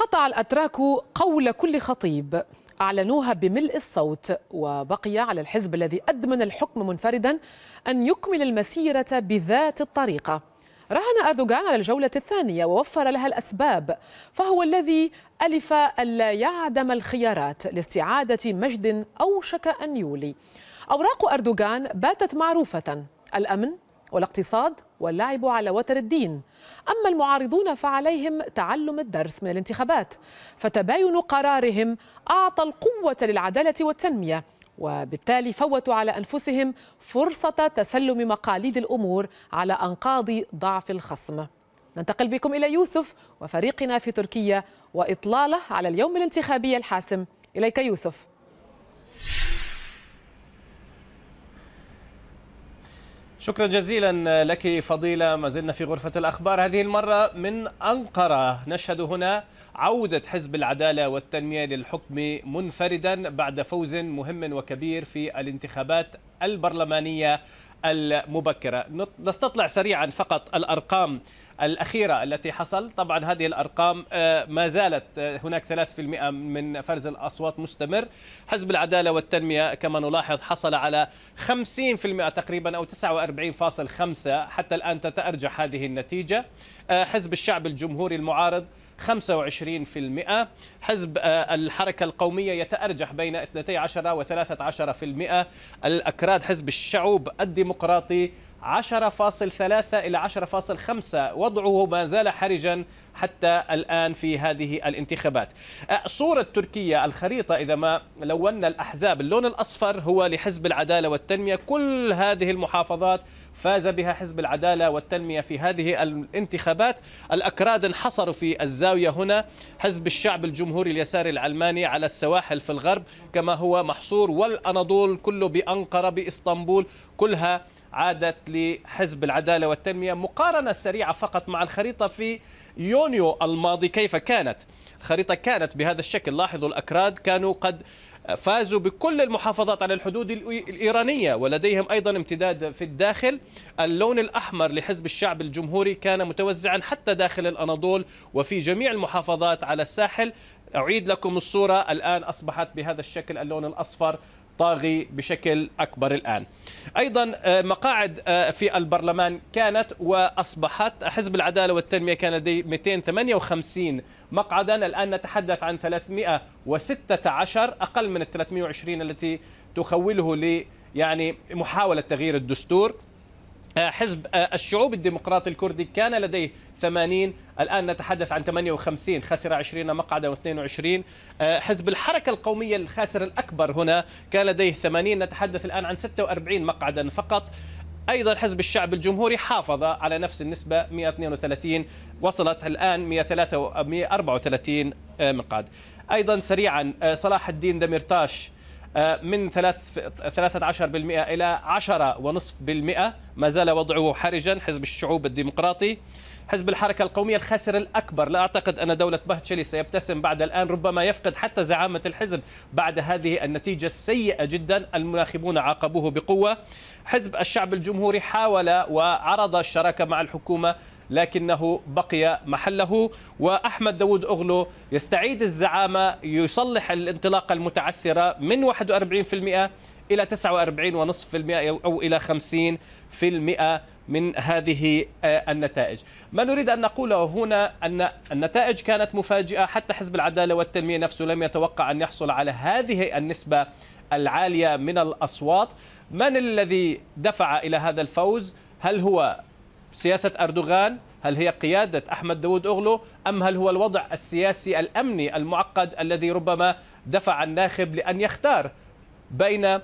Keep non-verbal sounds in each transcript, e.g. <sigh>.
قطع الأتراك قول كل خطيب أعلنوها بملء الصوت وبقي على الحزب الذي أدمن الحكم منفردا أن يكمل المسيرة بذات الطريقة رهن أردوغان على الجولة الثانية ووفر لها الأسباب فهو الذي ألف ألا يعدم الخيارات لاستعادة مجد أوشك أن يولي أوراق أردوغان باتت معروفة الأمن والاقتصاد واللعب على وتر الدين أما المعارضون فعليهم تعلم الدرس من الانتخابات فتباين قرارهم أعطى القوة للعدالة والتنمية وبالتالي فوتوا على أنفسهم فرصة تسلم مقاليد الأمور على أنقاض ضعف الخصم ننتقل بكم إلى يوسف وفريقنا في تركيا وإطلاله على اليوم الانتخابي الحاسم إليك يوسف شكرا جزيلا لك فضيلة ما زلنا في غرفة الأخبار هذه المرة من أنقرة نشهد هنا عودة حزب العدالة والتنمية للحكم منفردا بعد فوز مهم وكبير في الانتخابات البرلمانية المبكرة نستطلع سريعا فقط الأرقام الأخيرة التي حصل طبعا هذه الأرقام آه، ما زالت آه، هناك 3% من فرز الأصوات مستمر حزب العدالة والتنمية كما نلاحظ حصل على 50% تقريبا أو 49.5 حتى الآن تتأرجح هذه النتيجة آه، حزب الشعب الجمهوري المعارض 25% حزب الحركة القومية يتأرجح بين 12 و 13% الأكراد حزب الشعوب الديمقراطي 10.3 إلى 10.5 وضعه ما زال حرجا حتى الآن في هذه الانتخابات أه، صورة تركيا الخريطة إذا ما لونا الأحزاب اللون الأصفر هو لحزب العدالة والتنمية كل هذه المحافظات فاز بها حزب العدالة والتنمية في هذه الانتخابات الأكراد انحصروا في الزاوية هنا حزب الشعب الجمهوري اليساري العلماني على السواحل في الغرب كما هو محصور والأناضول كله بأنقرة بإسطنبول كلها عادت لحزب العدالة والتنمية مقارنة سريعة فقط مع الخريطة في يونيو الماضي كيف كانت الخريطة كانت بهذا الشكل لاحظوا الأكراد كانوا قد فازوا بكل المحافظات على الحدود الإيرانية ولديهم أيضا امتداد في الداخل اللون الأحمر لحزب الشعب الجمهوري كان متوزعا حتى داخل الأناضول وفي جميع المحافظات على الساحل أعيد لكم الصورة الآن أصبحت بهذا الشكل اللون الأصفر طاغي بشكل أكبر الآن أيضا آه، مقاعد آه، في البرلمان كانت وأصبحت حزب العدالة والتنمية كان لديه 258 مقعدا الآن نتحدث عن 316 أقل من ال 320 التي تخوله ل يعني محاولة تغيير الدستور آه، حزب آه، الشعوب الديمقراطي الكردي كان لديه 80 الآن نتحدث عن 58 خسر 20 مقعدا و22 آه، حزب الحركة القومية الخاسر الأكبر هنا كان لديه 80 نتحدث الآن عن 46 مقعدا فقط ايضا حزب الشعب الجمهوري حافظ على نفس النسبه 132 وصلت الان 134 مقعد ايضا سريعا صلاح الدين دميرتاش آه، من 13% إلى 10.5% ما زال وضعه حرجا حزب الشعوب الديمقراطي حزب الحركة القومية الخاسر الأكبر لا أعتقد أن دولة بهتشلي سيبتسم بعد الآن ربما يفقد حتى زعامة الحزب بعد هذه النتيجة السيئة جدا المناخبون عاقبوه بقوة حزب الشعب الجمهوري حاول وعرض الشراكة مع الحكومة لكنه بقي محله وأحمد داود أغلو يستعيد الزعامة يصلح الانطلاقة المتعثرة من 41% إلى 49.5% أو إلى 50% من هذه آه، النتائج ما نريد أن نقوله هنا أن النتائج كانت مفاجئة حتى حزب العدالة والتنمية نفسه لم يتوقع أن يحصل على هذه النسبة العالية من الأصوات من الذي دفع إلى هذا الفوز هل هو سياسة أردوغان هل هي قيادة أحمد داود أغلو أم هل هو الوضع السياسي الأمني المعقد الذي ربما دفع الناخب لأن يختار بين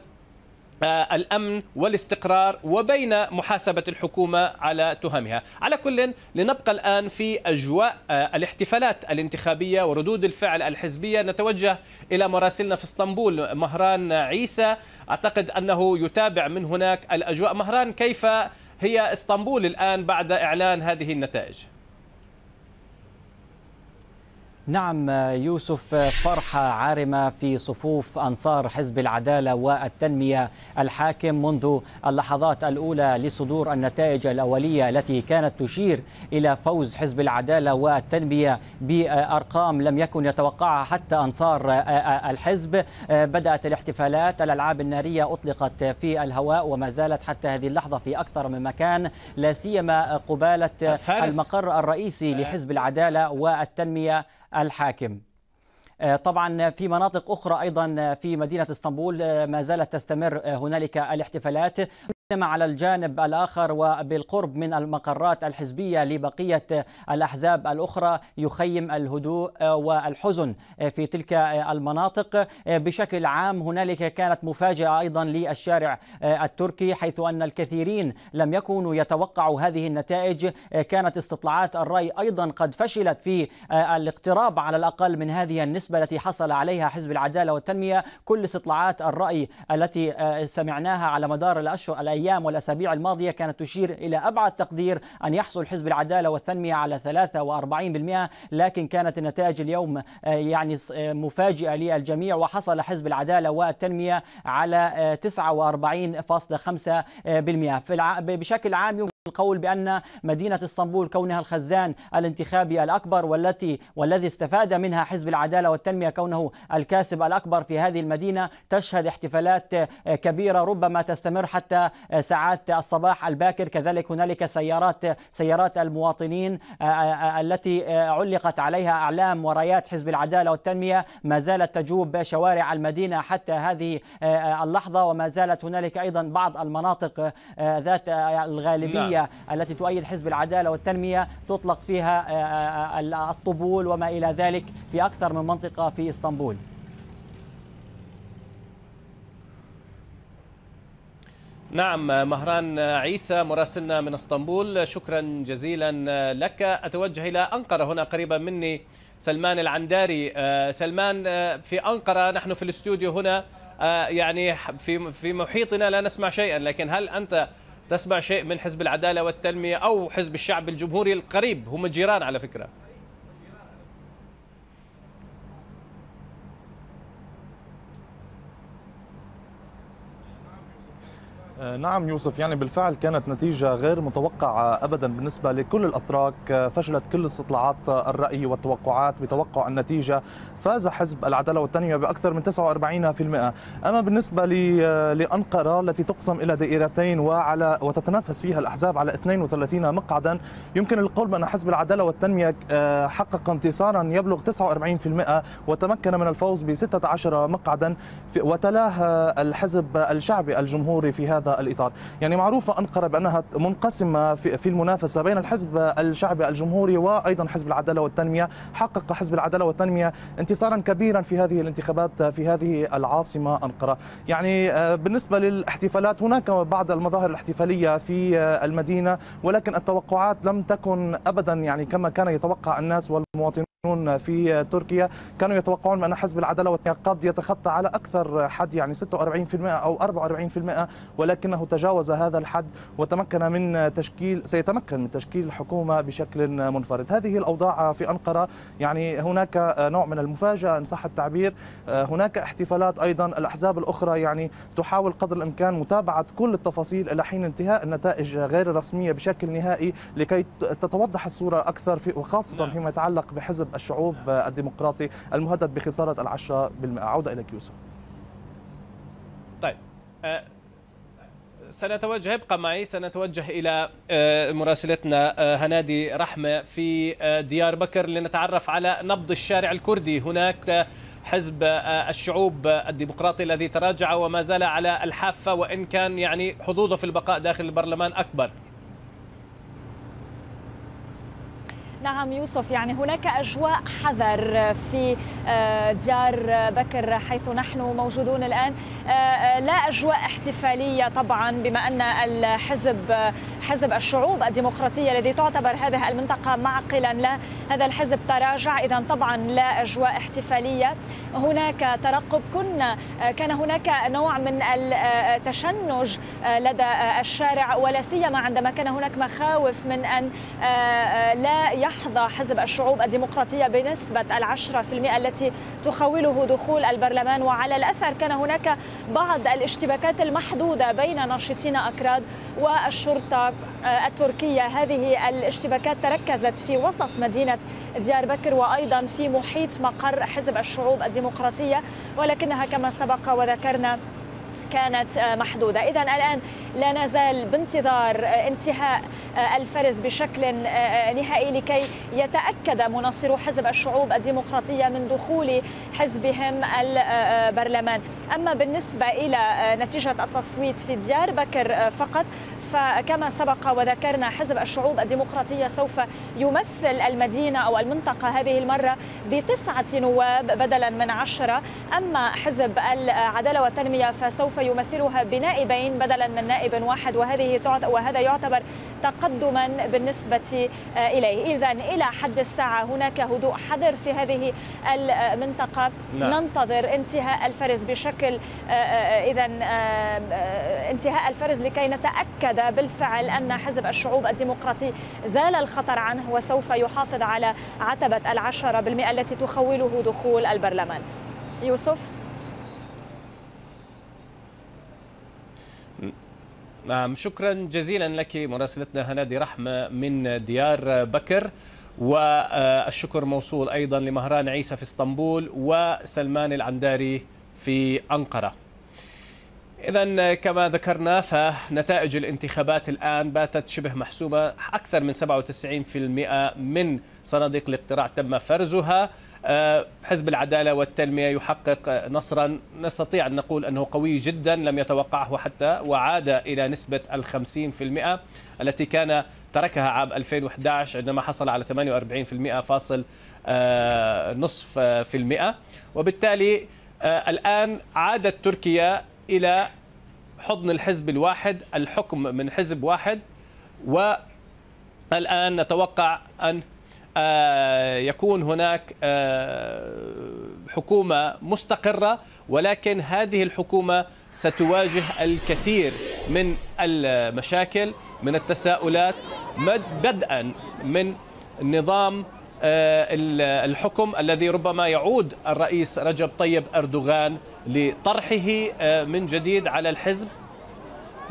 آه، الامن والاستقرار وبين محاسبه الحكومه على تهمها، على كل لنبقى الان في اجواء آه، الاحتفالات الانتخابيه وردود الفعل الحزبيه، نتوجه الى مراسلنا في اسطنبول مهران عيسى، اعتقد انه يتابع من هناك الاجواء، مهران كيف هي اسطنبول الآن بعد إعلان هذه النتائج نعم يوسف فرحة عارمة في صفوف أنصار حزب العدالة والتنمية الحاكم منذ اللحظات الأولى لصدور النتائج الأولية التي كانت تشير إلى فوز حزب العدالة والتنمية بأرقام لم يكن يتوقعها حتى أنصار الحزب بدأت الاحتفالات الألعاب النارية أطلقت في الهواء وما زالت حتى هذه اللحظة في أكثر من مكان لا سيما قبالة المقر الرئيسي لحزب العدالة والتنمية الحاكم آه، طبعا في مناطق اخرى ايضا في مدينه اسطنبول آه، ما زالت تستمر آه، هنالك الاحتفالات بينما على الجانب الآخر وبالقرب من المقرات الحزبية لبقية الأحزاب الأخرى يخيم الهدوء والحزن في تلك المناطق بشكل عام هنالك كانت مفاجأة أيضا للشارع التركي حيث أن الكثيرين لم يكونوا يتوقعوا هذه النتائج كانت استطلاعات الرأي أيضا قد فشلت في الاقتراب على الأقل من هذه النسبة التي حصل عليها حزب العدالة والتنمية كل استطلاعات الرأي التي سمعناها على مدار الأشهر الأيام والأسابيع الماضية كانت تشير إلى أبعد تقدير أن يحصل حزب العدالة والتنمية على 43% لكن كانت النتائج اليوم آه، يعني آه، مفاجئة للجميع وحصل حزب العدالة والتنمية على 49.5% آه، بشكل عام القول بأن مدينة اسطنبول كونها الخزان الانتخابي الأكبر والتي والذي استفاد منها حزب العدالة والتنمية كونه الكاسب الأكبر في هذه المدينة تشهد احتفالات كبيرة ربما تستمر حتى ساعات الصباح الباكر كذلك هنالك سيارات سيارات المواطنين التي علقت عليها أعلام ورايات حزب العدالة والتنمية ما زالت تجوب شوارع المدينة حتى هذه اللحظة وما زالت هنالك أيضا بعض المناطق ذات الغالبية نعم. التي تؤيد حزب العدالة والتنمية تطلق فيها آه، آه، آه، الطبول وما إلى ذلك في أكثر من منطقة في إسطنبول نعم مهران عيسى مراسلنا من اسطنبول شكرا جزيلا لك أتوجه إلى أنقرة هنا قريبا مني سلمان العنداري سلمان في أنقرة نحن في الاستوديو هنا يعني في في محيطنا لا نسمع شيئا لكن هل أنت تسمع شيء من حزب العداله والتنميه او حزب الشعب الجمهوري القريب هم جيران على فكره آه، نعم يوسف يعني بالفعل كانت نتيجة غير متوقعة أبدا بالنسبة لكل الأتراك آه، فشلت كل استطلاعات الرأي والتوقعات بتوقع النتيجة فاز حزب العدالة والتنمية بأكثر من 49% أما بالنسبة آه، لأنقرة التي تقسم إلى دائرتين وعلى وتتنافس فيها الأحزاب على 32 مقعدا يمكن القول بأن حزب العدالة والتنمية حقق انتصارا يبلغ 49% وتمكن من الفوز ب 16 مقعدا وتلاه الحزب الشعبي الجمهوري في هذا هذا الإطار يعني معروفة أنقرة بأنها منقسمة في المنافسة بين الحزب الشعبي الجمهوري وأيضا حزب العدالة والتنمية حقق حزب العدالة والتنمية انتصارا كبيرا في هذه الانتخابات في هذه العاصمة أنقرة يعني آه، بالنسبة للاحتفالات هناك بعض المظاهر الاحتفالية في آه، المدينة ولكن التوقعات لم تكن أبدا يعني كما كان يتوقع الناس والمواطنون في آه، تركيا كانوا يتوقعون أن حزب العدالة والتنمية قد يتخطى على أكثر حد يعني 46% أو 44% ولكن لكنه تجاوز هذا الحد وتمكن من تشكيل سيتمكن من تشكيل الحكومه بشكل منفرد هذه الأوضاع في أنقرة يعني هناك نوع من المفاجأة إن صح التعبير هناك احتفالات أيضا الأحزاب الأخرى يعني تحاول قدر الإمكان متابعة كل التفاصيل إلى حين انتهاء النتائج غير الرسمية بشكل نهائي لكي تتوضح الصورة أكثر في وخاصة نعم. فيما يتعلق بحزب الشعوب الديمقراطي المهدد بخسارة العشرة بالمئة عودة إليك يوسف طيب آه، سنتوجه ابقى معي سنتوجه إلى آه، مراسلتنا آه، هنادي رحمة في آه، ديار بكر لنتعرف على نبض الشارع الكردي هناك حزب الشعوب الديمقراطي الذي تراجع وما زال على الحافة وإن كان يعني حظوظه في البقاء داخل البرلمان أكبر نعم يوسف يعني هناك أجواء حذر في آه، ديار بكر حيث نحن موجودون الآن آه، آه، لا أجواء احتفالية طبعا بما أن الحزب حزب الشعوب الديمقراطية الذي تعتبر هذه المنطقة معقلا له هذا الحزب تراجع إذا طبعا لا أجواء احتفالية هناك ترقب كنا كان هناك نوع من التشنج لدى الشارع ولا سيما عندما كان هناك مخاوف من أن آه، لا يحظى حزب الشعوب الديمقراطية بنسبة العشرة في المئة التي تخوله دخول البرلمان وعلى الأثر كان هناك بعض الاشتباكات المحدودة بين ناشطين أكراد والشرطة آه، التركية هذه الاشتباكات تركزت في وسط مدينة ديار بكر وأيضا في محيط مقر حزب الشعوب الديمقراطية ولكنها كما سبق وذكرنا كانت آه، محدودة إذا الآن لا نزال بانتظار آه، انتهاء الفرز بشكل نهائي لكي يتأكد مناصرو حزب الشعوب الديمقراطية من دخول حزبهم البرلمان أما بالنسبة إلى نتيجة التصويت في ديار بكر فقط فكما سبق وذكرنا حزب الشعوب الديمقراطية سوف يمثل المدينة أو المنطقة هذه المرة بتسعة نواب بدلا من عشرة أما حزب العدالة والتنمية فسوف يمثلها بنائبين بدلا من نائب واحد وهذه وهذا يعتبر تقدما بالنسبة إليه إذا إلى حد الساعة هناك هدوء حذر في هذه المنطقة نعم. ننتظر انتهاء الفرز بشكل إذا انتهاء الفرز لكي نتأكد أكد بالفعل أن حزب الشعوب الديمقراطي زال الخطر عنه وسوف يحافظ على عتبة العشرة بالمئة التي تخوله دخول البرلمان يوسف نعم شكرا جزيلا لك مراسلتنا هنادي رحمة من ديار بكر والشكر موصول أيضا لمهران عيسى في اسطنبول وسلمان العنداري في أنقرة إذا كما ذكرنا فنتائج الانتخابات الآن باتت شبه محسومة أكثر من 97% من صناديق الاقتراع تم فرزها آه، حزب العدالة والتنمية يحقق نصرا نستطيع أن نقول أنه قوي جدا لم يتوقعه حتى وعاد إلى نسبة الخمسين في المئة التي كان تركها عام 2011 عندما حصل على 48 في فاصل آه، نصف في المئة وبالتالي آه، الآن عادت تركيا إلى حضن الحزب الواحد الحكم من حزب واحد والآن نتوقع أن آه، يكون هناك آه، حكومة مستقرة ولكن هذه الحكومة ستواجه الكثير من المشاكل من التساؤلات بدءا من نظام آه، الحكم الذي ربما يعود الرئيس رجب طيب أردوغان لطرحه آه، من جديد على الحزب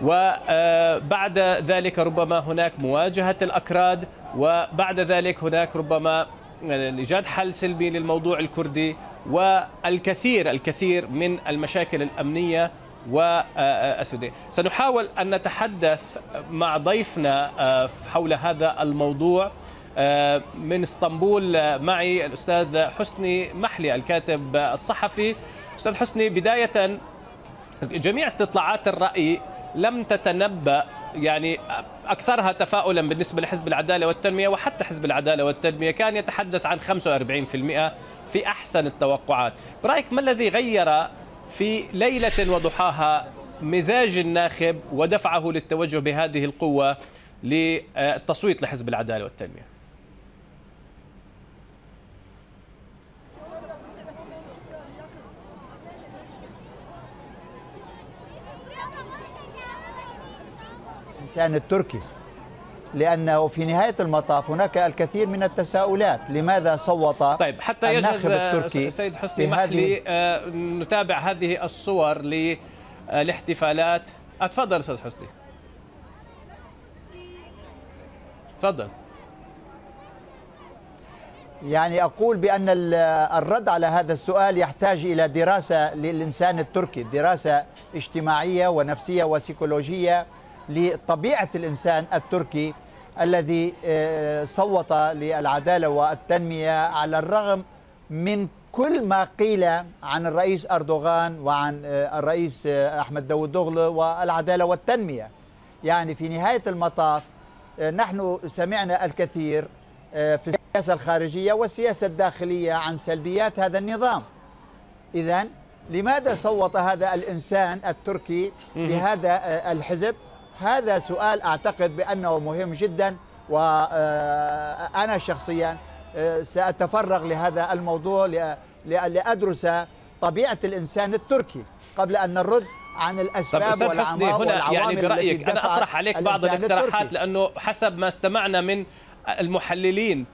وبعد آه، ذلك ربما هناك مواجهة الأكراد وبعد ذلك هناك ربما إيجاد حل سلمي للموضوع الكردي والكثير الكثير من المشاكل الأمنية والسودية سنحاول أن نتحدث مع ضيفنا حول هذا الموضوع آه، من اسطنبول آه، معي الأستاذ حسني محلي الكاتب الصحفي أستاذ حسني بداية جميع استطلاعات الرأي لم تتنبأ يعني اكثرها تفاؤلا بالنسبه لحزب العداله والتنميه وحتى حزب العداله والتنميه كان يتحدث عن 45% في احسن التوقعات، برايك ما الذي غير في ليله وضحاها مزاج الناخب ودفعه للتوجه بهذه القوه للتصويت لحزب العداله والتنميه؟ الإنسان التركي لأنه في نهاية المطاف هناك الكثير من التساؤلات لماذا صوت طيب حتى الناخب آه، التركي سيد حسني محلي هذه... آه، نتابع هذه الصور للاحتفالات آه، أتفضل أستاذ حسني تفضل يعني أقول بأن الرد على هذا السؤال يحتاج إلى دراسة للإنسان التركي دراسة اجتماعية ونفسية وسيكولوجية لطبيعة الإنسان التركي الذي آه، صوت للعدالة والتنمية على الرغم من كل ما قيل عن الرئيس أردوغان وعن آه، الرئيس آه، أحمد داود دغلو والعدالة والتنمية يعني في نهاية المطاف نحن سمعنا الكثير في السياسة الخارجية والسياسة الداخلية عن سلبيات هذا النظام إذا لماذا صوت هذا الإنسان التركي لهذا الحزب هذا سؤال أعتقد بأنه مهم جدا وأنا آه، شخصيا آه، سأتفرغ لهذا الموضوع لأدرس طبيعة الإنسان التركي قبل أن نرد عن الاسباب طب حسني هنا يعني برايك انا اطرح عليك بعض الاقتراحات لانه حسب ما استمعنا من المحللين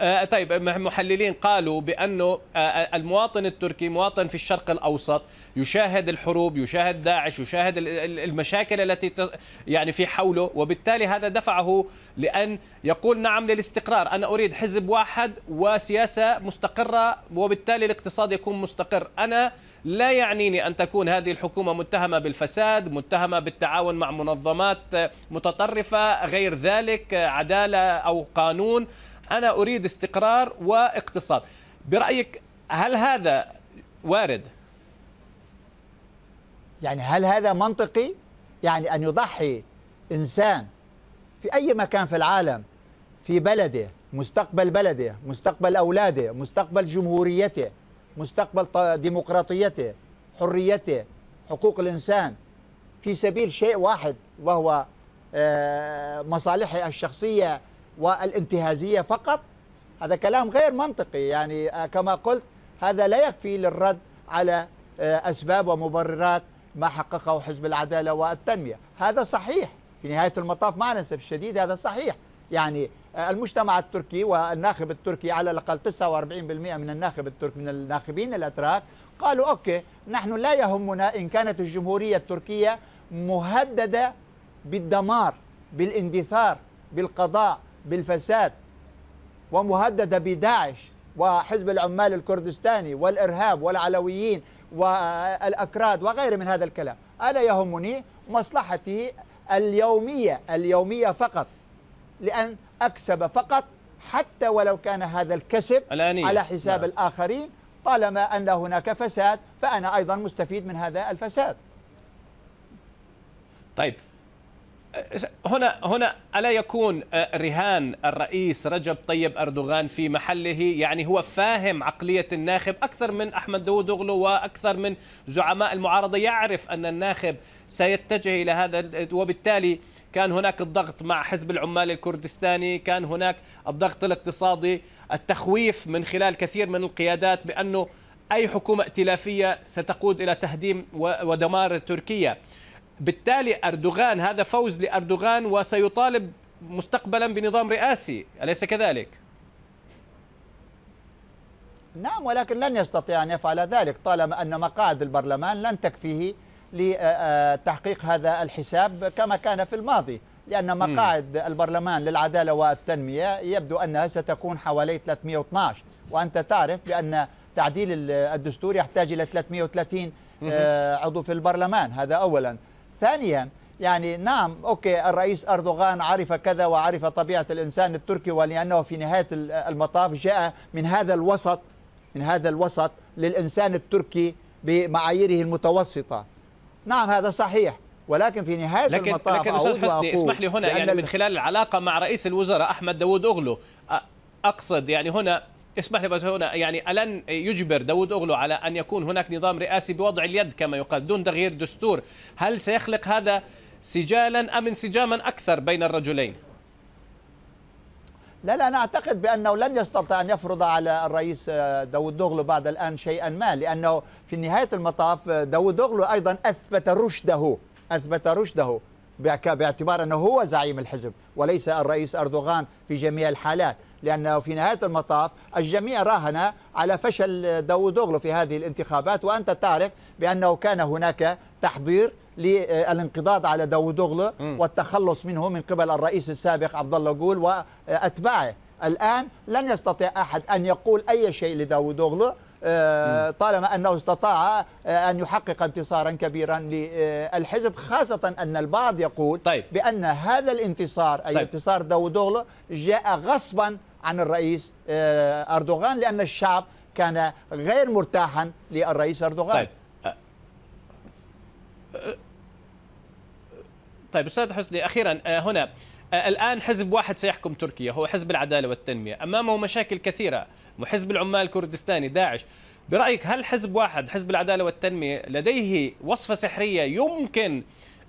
آه، طيب محللين قالوا بأنه آه، آه، المواطن التركي مواطن في الشرق الأوسط يشاهد الحروب يشاهد داعش يشاهد المشاكل التي يعني في حوله وبالتالي هذا دفعه لأن يقول نعم للاستقرار أنا أريد حزب واحد وسياسة مستقرة وبالتالي الاقتصاد يكون مستقر أنا لا يعنيني أن تكون هذه الحكومة متهمة بالفساد متهمة بالتعاون مع منظمات متطرفة غير ذلك عدالة أو قانون أنا أريد استقرار واقتصاد برأيك هل هذا وارد؟ يعني هل هذا منطقي؟ يعني أن يضحي إنسان في أي مكان في العالم في بلده مستقبل بلده مستقبل أولاده مستقبل جمهوريته مستقبل ديمقراطيته حريته حقوق الإنسان في سبيل شيء واحد وهو آه، مصالحه الشخصية والانتهازية فقط هذا كلام غير منطقي يعني آه، كما قلت هذا لا يكفي للرد على آه، أسباب ومبررات ما حققه حزب العدالة والتنمية هذا صحيح في نهاية المطاف مع الأسف الشديد هذا صحيح يعني آه، المجتمع التركي والناخب التركي على الأقل 49% من الناخب الترك من الناخبين الأتراك قالوا أوكي نحن لا يهمنا إن كانت الجمهورية التركية مهددة بالدمار بالاندثار بالقضاء بالفساد ومهدده بداعش وحزب العمال الكردستاني والارهاب والعلويين والاكراد وغير من هذا الكلام انا يهمني مصلحتي اليوميه اليوميه فقط لان اكسب فقط حتى ولو كان هذا الكسب الآنية. على حساب لا. نعم. الاخرين طالما ان هناك فساد فانا ايضا مستفيد من هذا الفساد طيب هنا هنا الا يكون آه، رهان الرئيس رجب طيب اردوغان في محله يعني هو فاهم عقليه الناخب اكثر من احمد داوود اوغلو واكثر من زعماء المعارضه يعرف ان الناخب سيتجه الى هذا وبالتالي كان هناك الضغط مع حزب العمال الكردستاني كان هناك الضغط الاقتصادي التخويف من خلال كثير من القيادات بانه اي حكومه ائتلافيه ستقود الى تهديم ودمار تركيا بالتالي أردوغان هذا فوز لأردوغان وسيطالب مستقبلا بنظام رئاسي أليس كذلك؟ نعم ولكن لن يستطيع أن يفعل ذلك طالما أن مقاعد البرلمان لن تكفيه لتحقيق آه، آه، هذا الحساب كما كان في الماضي لأن مقاعد البرلمان للعدالة والتنمية يبدو أنها ستكون حوالي 312 وأنت تعرف بأن تعديل الدستور يحتاج إلى 330 آه، عضو في البرلمان هذا أولا ثانيا يعني نعم أوكي الرئيس أردوغان عرف كذا وعرف طبيعة الإنسان التركي ولأنه في نهاية المطاف جاء من هذا الوسط من هذا الوسط للإنسان التركي بمعاييره المتوسطة نعم هذا صحيح ولكن في نهايه لكن المطاف لكن استاذ حسني اسمح لي هنا يعني من خلال العلاقه مع رئيس الوزراء احمد داوود اوغلو اقصد يعني هنا اسمح لي بس هنا يعني ألن يجبر داود أغلو على أن يكون هناك نظام رئاسي بوضع اليد كما يقال دون تغيير دستور هل سيخلق هذا سجالا أم انسجاما أكثر بين الرجلين لا لا أنا أعتقد بأنه لن يستطيع أن يفرض على الرئيس آه، داود دوغلو بعد الآن شيئا ما لأنه في نهاية المطاف آه، داود دوغلو أيضا أثبت رشده أثبت رشده باعتبار أنه هو زعيم الحزب وليس الرئيس أردوغان في جميع الحالات لأنه في نهاية المطاف الجميع راهن على فشل داوودوغلو في هذه الانتخابات وأنت تعرف بأنه كان هناك تحضير للانقضاض على داوودوغلو والتخلص منه من قبل الرئيس السابق عبد الله جول وأتباعه الآن لن يستطيع أحد أن يقول أي شيء لداوودوغلو آه، طالما أنه استطاع آه، أن يحقق انتصارا كبيرا للحزب خاصة أن البعض يقول طيب. بأن هذا الانتصار أي طيب. انتصار داودوغلو جاء غصبا عن الرئيس آه، أردوغان لأن الشعب كان غير مرتاحا للرئيس أردوغان طيب. آه، آه، طيب استاذ حسني اخيرا هنا الان حزب واحد سيحكم تركيا هو حزب العداله والتنميه امامه مشاكل كثيره وحزب العمال الكردستاني داعش برايك هل حزب واحد حزب العداله والتنميه لديه وصفه سحريه يمكن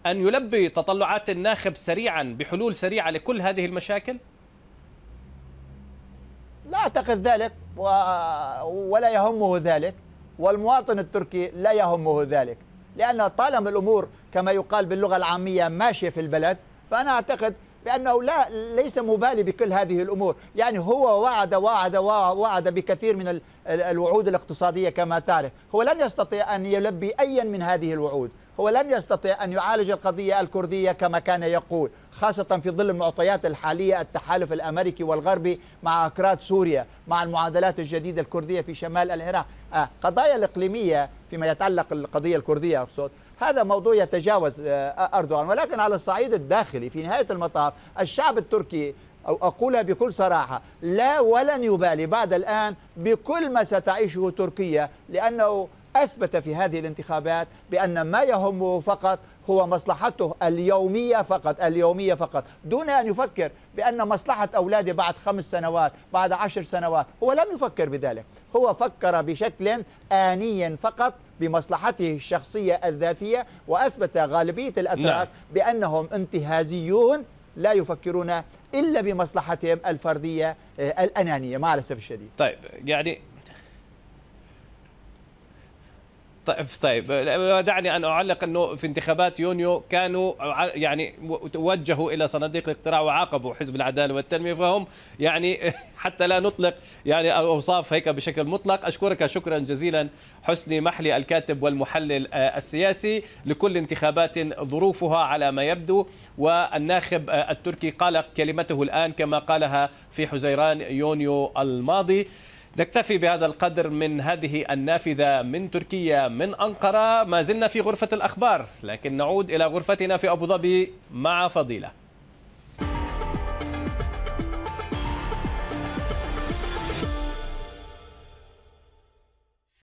ان يلبي تطلعات الناخب سريعا بحلول سريعه لكل هذه المشاكل لا أعتقد ذلك ولا يهمه ذلك والمواطن التركي لا يهمه ذلك لأن طالما الأمور كما يقال باللغة العامية ماشية في البلد فأنا أعتقد بأنه لا ليس مبالي بكل هذه الأمور يعني هو وعد وعد وعد بكثير من الوعود الاقتصادية كما تعرف هو لن يستطيع أن يلبي أيا من هذه الوعود هو لن يستطيع أن يعالج القضية الكردية كما كان يقول خاصة في ظل المعطيات الحالية التحالف الأمريكي والغربي مع أكراد سوريا مع المعادلات الجديدة الكردية في شمال العراق آه قضايا الإقليمية فيما يتعلق القضية الكردية أقصد هذا موضوع يتجاوز آه، أردوغان ولكن على الصعيد الداخلي في نهاية المطاف الشعب التركي أو أقولها بكل صراحة لا ولن يبالي بعد الآن بكل ما ستعيشه تركيا لأنه أثبت في هذه الانتخابات بأن ما يهمه فقط هو مصلحته اليومية فقط اليومية فقط دون أن يفكر بأن مصلحة أولاده بعد خمس سنوات بعد عشر سنوات هو لم يفكر بذلك هو فكر بشكل آني فقط بمصلحته الشخصية الذاتية وأثبت غالبية الأتراك نعم. بأنهم انتهازيون لا يفكرون إلا بمصلحتهم الفردية آه، الأنانية مع الأسف الشديد طيب يعني طيب طيب دعني ان اعلق انه في انتخابات يونيو كانوا يعني توجهوا الى صناديق الاقتراع وعاقبوا حزب العداله والتنميه فهم يعني <laughs> حتى لا نطلق يعني الاوصاف هيك بشكل مطلق اشكرك شكرا جزيلا حسني محلي الكاتب والمحلل آه، السياسي لكل انتخابات ظروفها على ما يبدو والناخب آه، التركي قال كلمته الان كما قالها في حزيران يونيو الماضي نكتفي بهذا القدر من هذه النافذة من تركيا من أنقرة ما زلنا في غرفة الأخبار لكن نعود إلى غرفتنا في أبو ظبي مع فضيلة